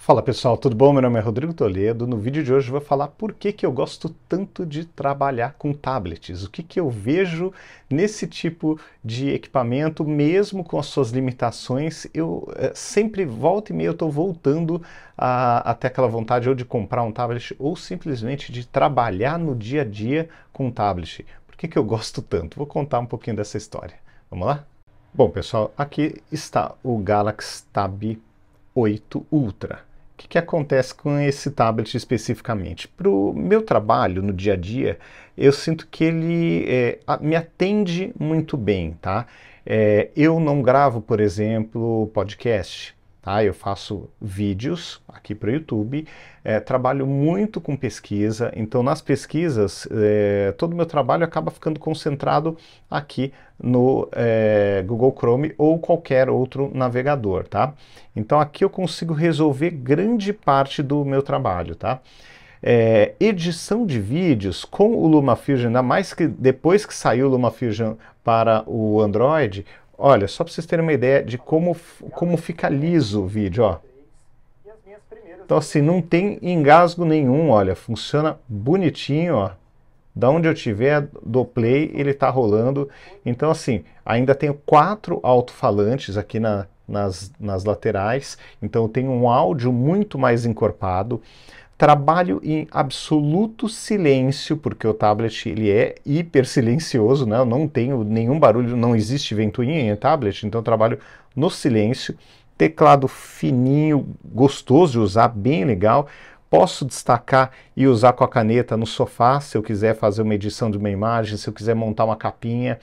Fala pessoal, tudo bom? Meu nome é Rodrigo Toledo. No vídeo de hoje vou falar por que, que eu gosto tanto de trabalhar com tablets, o que, que eu vejo nesse tipo de equipamento, mesmo com as suas limitações. Eu é, sempre volta e meia estou voltando a, até aquela vontade ou de comprar um tablet ou simplesmente de trabalhar no dia a dia com um tablet. Por que, que eu gosto tanto? Vou contar um pouquinho dessa história. Vamos lá? Bom pessoal, aqui está o Galaxy Tab 8 Ultra o que, que, acontece com esse tablet especificamente? Para o meu trabalho no dia a dia, eu sinto que ele é, me atende muito bem, tá? É, eu não gravo, por exemplo, podcast. Tá? Eu faço vídeos aqui para o YouTube, é, trabalho muito com pesquisa, então nas pesquisas é, todo o meu trabalho acaba ficando concentrado aqui no é, Google Chrome ou qualquer outro navegador, tá? Então aqui eu consigo resolver grande parte do meu trabalho, tá? É, edição de vídeos com o LumaFusion, ainda mais que depois que saiu o LumaFusion para o Android, Olha, só para vocês terem uma ideia de como, como fica liso o vídeo, ó. Então assim, não tem engasgo nenhum, olha, funciona bonitinho, ó. Da onde eu tiver, do play, ele tá rolando. Então assim, ainda tenho quatro alto-falantes aqui na, nas, nas laterais, então eu tenho um áudio muito mais encorpado. Trabalho em absoluto silêncio, porque o tablet ele é hiper silencioso, né? eu não tenho nenhum barulho, não existe ventoinha em tablet, então trabalho no silêncio. Teclado fininho, gostoso de usar, bem legal posso destacar e usar com a caneta no sofá, se eu quiser fazer uma edição de uma imagem, se eu quiser montar uma capinha,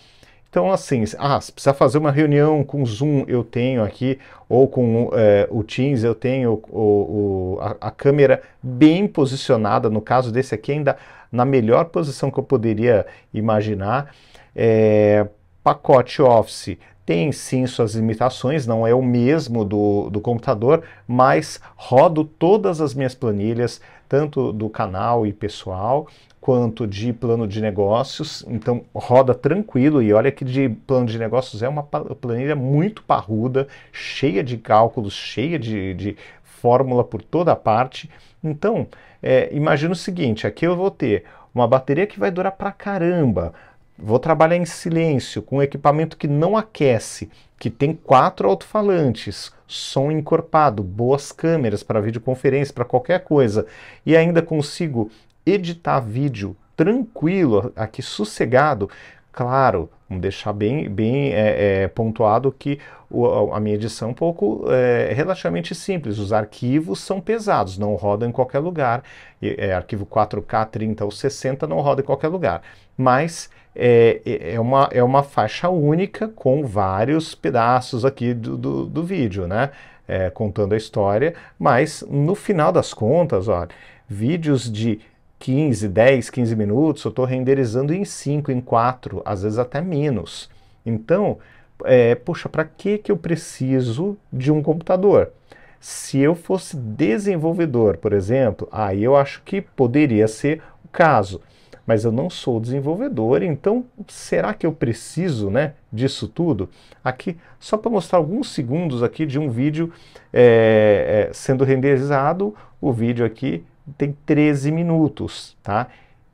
então, assim, ah, se precisar fazer uma reunião com o Zoom, eu tenho aqui, ou com é, o Teams, eu tenho o, o, a, a, câmera bem posicionada. No caso desse aqui, ainda na melhor posição que eu poderia imaginar. É, pacote Office tem sim suas limitações, não é o mesmo do, do computador, mas rodo todas as minhas planilhas, tanto do canal e pessoal, quanto de plano de negócios. Então roda tranquilo e olha que de plano de negócios é uma planilha muito parruda, cheia de cálculos, cheia de, de fórmula por toda parte. Então é, imagina o seguinte: aqui eu vou ter uma bateria que vai durar pra caramba. Vou trabalhar em silêncio, com equipamento que não aquece que tem quatro alto-falantes, som encorpado, boas câmeras para videoconferência, para qualquer coisa, e ainda consigo editar vídeo tranquilo, aqui sossegado, claro, vamos deixar bem, bem é, é, pontuado que o, a minha edição é um pouco é, relativamente simples. Os arquivos são pesados, não rodam em qualquer lugar. É, arquivo 4K, 30 ou 60 não roda em qualquer lugar. Mas é, é, é, uma, é uma faixa única com vários pedaços aqui do, do, do vídeo, né? É, contando a história, mas no final das contas, ó, vídeos de 15, 10, 15 minutos, eu estou renderizando em 5, em 4, às vezes até menos. Então, é, poxa, para que, que eu preciso de um computador? Se eu fosse desenvolvedor, por exemplo, aí eu acho que poderia ser o caso mas eu não sou desenvolvedor, então será que eu preciso né, disso tudo? Aqui, só para mostrar alguns segundos aqui de um vídeo é, sendo renderizado, o vídeo aqui tem 13 minutos, tá?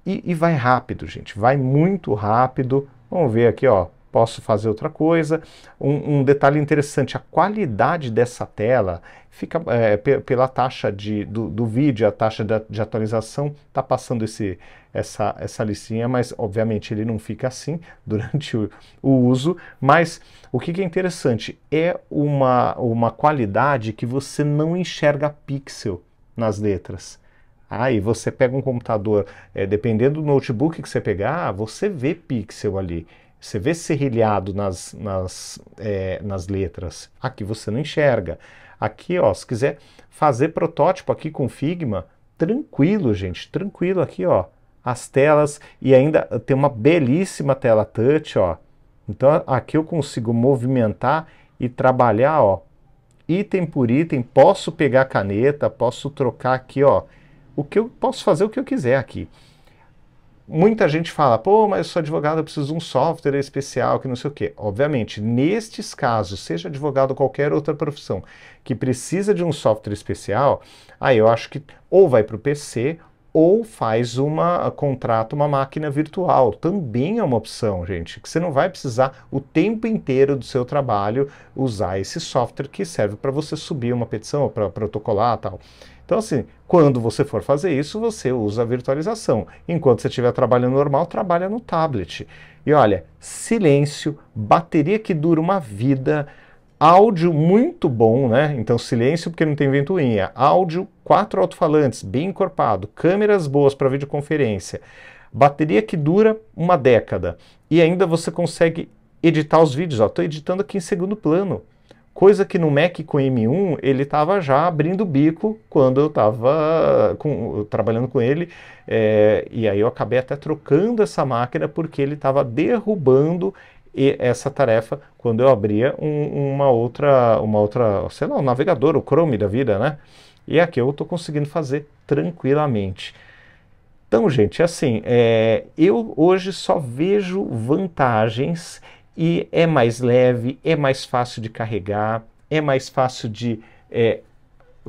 E, e vai rápido, gente, vai muito rápido. Vamos ver aqui, ó, posso fazer outra coisa. Um, um detalhe interessante, a qualidade dessa tela fica é, pela taxa de, do, do, vídeo, a taxa de, de atualização está passando esse, essa, essa listinha, mas obviamente ele não fica assim durante o, o uso. Mas o que, que, é interessante é uma, uma qualidade que você não enxerga pixel nas letras. Aí ah, você pega um computador, é, dependendo do notebook que você pegar, você vê pixel ali. Você vê serrilhado nas, nas, é, nas letras. Aqui você não enxerga. Aqui, ó, se quiser fazer protótipo aqui com Figma, tranquilo, gente, tranquilo aqui, ó. As telas e ainda tem uma belíssima tela touch, ó. Então aqui eu consigo movimentar e trabalhar, ó, item por item, posso pegar caneta, posso trocar aqui, ó, o que eu posso fazer o que eu quiser aqui muita gente fala, pô, mas eu sou advogado, eu preciso de um software especial, que não sei o quê. Obviamente, nestes casos, seja advogado ou qualquer outra profissão que precisa de um software especial, aí eu acho que ou vai para o PC ou faz uma contrata uma máquina virtual. Também é uma opção, gente, que você não vai precisar o tempo inteiro do seu trabalho usar esse software que serve para você subir uma petição, para protocolar tal. Então, assim, quando você for fazer isso, você usa a virtualização. Enquanto você estiver trabalhando normal, trabalha no tablet. E olha, silêncio, bateria que dura uma vida, áudio muito bom, né? Então, silêncio porque não tem ventoinha. É áudio, quatro alto-falantes, bem encorpado, câmeras boas para videoconferência. Bateria que dura uma década. E ainda você consegue editar os vídeos. Estou editando aqui em segundo plano Coisa que no Mac com M1 ele estava já abrindo o bico quando eu estava trabalhando com ele. É, e aí eu acabei até trocando essa máquina porque ele estava derrubando essa tarefa quando eu abria um, uma outra, uma outra, sei lá, o um navegador, o Chrome da vida, né? E aqui eu estou conseguindo fazer tranquilamente. Então, gente, é assim, é, eu hoje só vejo vantagens e é mais leve, é mais fácil de carregar, é mais fácil de é,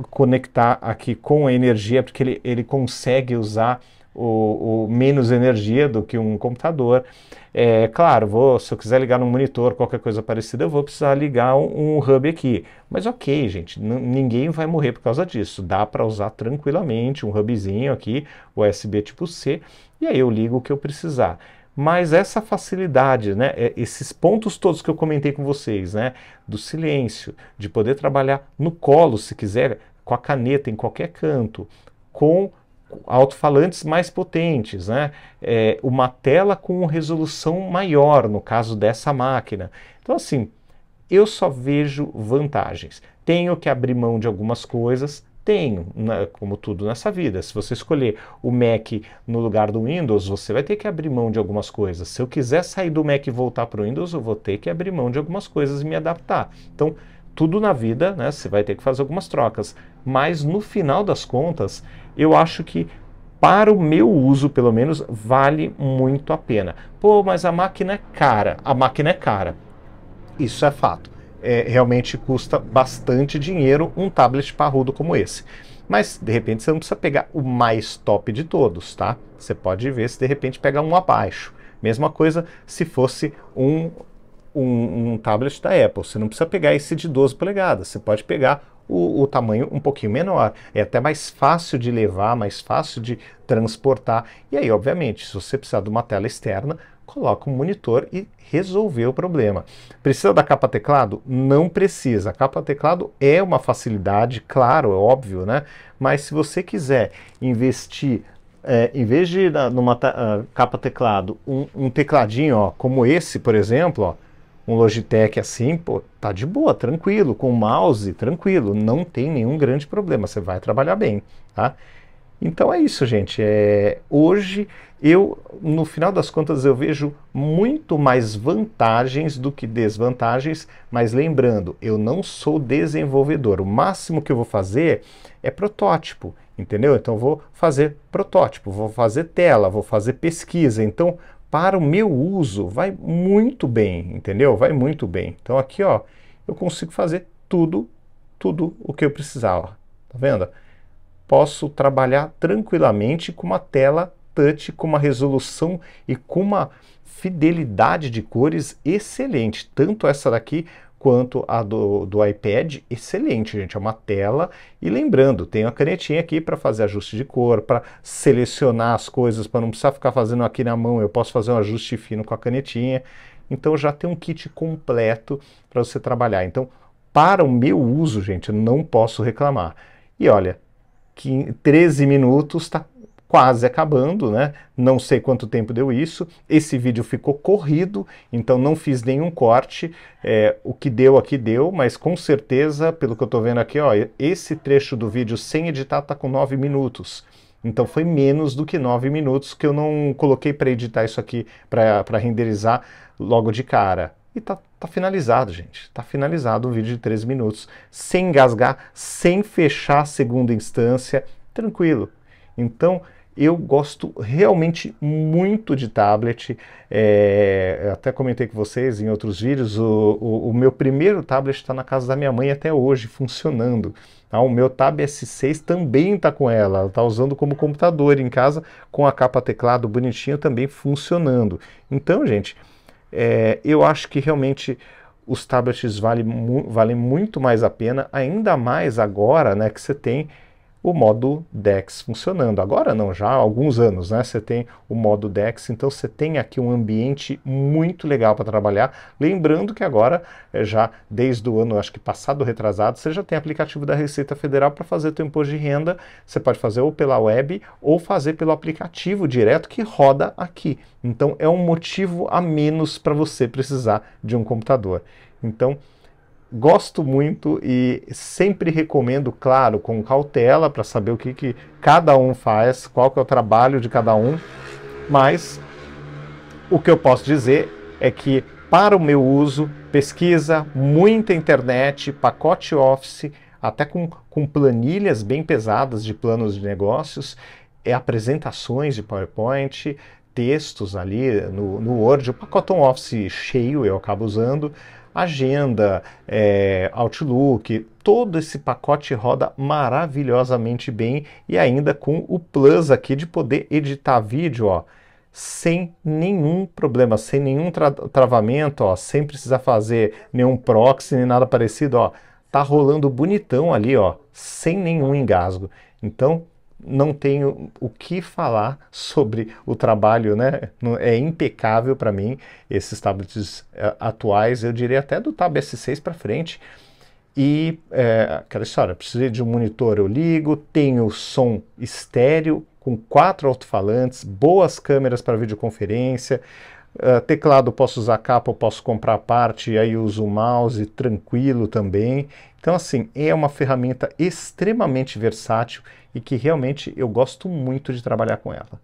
conectar aqui com a energia, porque ele, ele consegue usar o, o menos energia do que um computador. É claro, vou, se eu quiser ligar no monitor, qualquer coisa parecida, eu vou precisar ligar um, um hub aqui. Mas ok, gente, ninguém vai morrer por causa disso. Dá para usar tranquilamente um hubzinho aqui, USB tipo C, e aí eu ligo o que eu precisar. Mas essa facilidade, né, é, esses pontos todos que eu comentei com vocês, né, do silêncio, de poder trabalhar no colo, se quiser, com a caneta em qualquer canto, com alto-falantes mais potentes, né? É, uma tela com resolução maior no caso dessa máquina. Então, assim, eu só vejo vantagens. Tenho que abrir mão de algumas coisas, tenho né, como tudo nessa vida. Se você escolher o Mac no lugar do Windows, você vai ter que abrir mão de algumas coisas. Se eu quiser sair do Mac e voltar para o Windows, eu vou ter que abrir mão de algumas coisas e me adaptar. Então, tudo na vida, né? Você vai ter que fazer algumas trocas. Mas no final das contas, eu acho que para o meu uso, pelo menos, vale muito a pena. Pô, mas a máquina é cara. A máquina é cara. Isso é fato é, realmente custa bastante dinheiro um tablet parrudo como esse. Mas de repente você não precisa pegar o mais top de todos, tá? Você pode ver se de repente pegar um abaixo. Mesma coisa se fosse um, um, um tablet da Apple. Você não precisa pegar esse de 12 polegadas, você pode pegar o, o, tamanho um pouquinho menor. É até mais fácil de levar, mais fácil de transportar. E aí, obviamente, se você precisar de uma tela externa, coloca um monitor e resolveu o problema. Precisa da capa teclado? Não precisa. A capa teclado é uma facilidade, claro, é óbvio, né? Mas se você quiser investir, é, em vez de numa uh, capa teclado, um, um, tecladinho ó, como esse, por exemplo, ó, um Logitech assim, pô, tá de boa, tranquilo, com mouse, tranquilo, não tem nenhum grande problema, você vai trabalhar bem, tá? Então é isso, gente. É, hoje eu, no final das contas, eu vejo muito mais vantagens do que desvantagens, mas lembrando, eu não sou desenvolvedor. O máximo que eu vou fazer é protótipo, entendeu? Então vou fazer protótipo, vou fazer tela, vou fazer pesquisa. Então, para o meu uso, vai muito bem, entendeu? Vai muito bem. Então aqui, ó, eu consigo fazer tudo, tudo o que eu precisar, ó. Tá vendo? posso trabalhar tranquilamente com uma tela touch, com uma resolução e com uma fidelidade de cores excelente, tanto essa daqui quanto a do, do iPad, excelente, gente, é uma tela. E lembrando, tem uma canetinha aqui para fazer ajuste de cor, para selecionar as coisas, para não precisar ficar fazendo aqui na mão, eu posso fazer um ajuste fino com a canetinha. Então já tem um kit completo para você trabalhar. Então, para o meu uso, gente, eu não posso reclamar. E olha, 13 minutos, está quase acabando, né? Não sei quanto tempo deu isso. Esse vídeo ficou corrido, então não fiz nenhum corte. É, o que deu aqui deu, mas com certeza, pelo que eu estou vendo aqui, ó, esse trecho do vídeo sem editar tá com 9 minutos. Então foi menos do que 9 minutos que eu não coloquei para editar isso aqui, para renderizar logo de cara. E tá Tá finalizado, gente. Tá finalizado o um vídeo de 13 minutos, sem engasgar, sem fechar a segunda instância, tranquilo. Então, eu gosto realmente muito de tablet. É, até comentei com vocês em outros vídeos, o, o, o meu primeiro tablet está na casa da minha mãe até hoje, funcionando. Ah, o meu Tab S6 também está com ela, ela está usando como computador em casa, com a capa teclado bonitinha também funcionando. Então, gente, é, eu acho que realmente os tablets valem, valem muito mais a pena, ainda mais agora né, que você tem o modo DEX funcionando. Agora não, já há alguns anos, né? Você tem o modo DEX, então você tem aqui um ambiente muito legal para trabalhar. Lembrando que agora, eh, já desde o ano, acho que passado retrasado, você já tem aplicativo da Receita Federal para fazer o imposto de renda. Você pode fazer ou pela web ou fazer pelo aplicativo direto que roda aqui. Então é um motivo a menos para você precisar de um computador. Então, gosto muito e sempre recomendo, claro, com cautela para saber o que, que cada um faz, qual que é o trabalho de cada um, mas o que eu posso dizer é que para o meu uso, pesquisa, muita internet, pacote Office, até com, com planilhas bem pesadas de planos de negócios, é apresentações de PowerPoint, textos ali no, no Word, o pacotão Office cheio eu acabo usando, Agenda, é, Outlook, todo esse pacote roda maravilhosamente bem e ainda com o plus aqui de poder editar vídeo, ó, sem nenhum problema, sem nenhum tra travamento, ó, sem precisar fazer nenhum proxy nem nada parecido, ó, tá rolando bonitão ali, ó, sem nenhum engasgo. Então, não tenho o que falar sobre o trabalho, né? É impecável para mim esses tablets eh, atuais, eu diria até do Tab S6 para frente. E é, aquela história, precisei de um monitor, eu ligo, tenho som estéreo com quatro alto-falantes, boas câmeras para videoconferência, uh, teclado posso usar capa, posso comprar parte, aí uso o mouse tranquilo também. Então, assim, é uma ferramenta extremamente versátil e que realmente eu gosto muito de trabalhar com ela.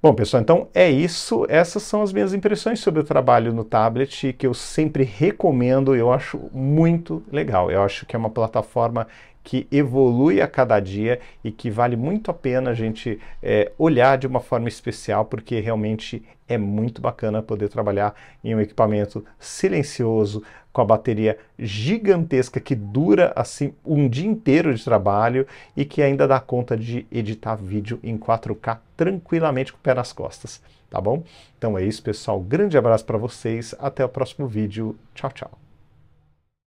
Bom, pessoal, então é isso. Essas são as minhas impressões sobre o trabalho no tablet, que eu sempre recomendo, eu acho muito legal. Eu acho que é uma plataforma que evolui a cada dia e que vale muito a pena a gente é, olhar de uma forma especial, porque realmente é muito bacana poder trabalhar em um equipamento silencioso, com a bateria gigantesca que dura assim um dia inteiro de trabalho e que ainda dá conta de editar vídeo em 4K tranquilamente com o pé nas costas, tá bom? Então é isso, pessoal. Grande abraço para vocês, até o próximo vídeo. Tchau, tchau.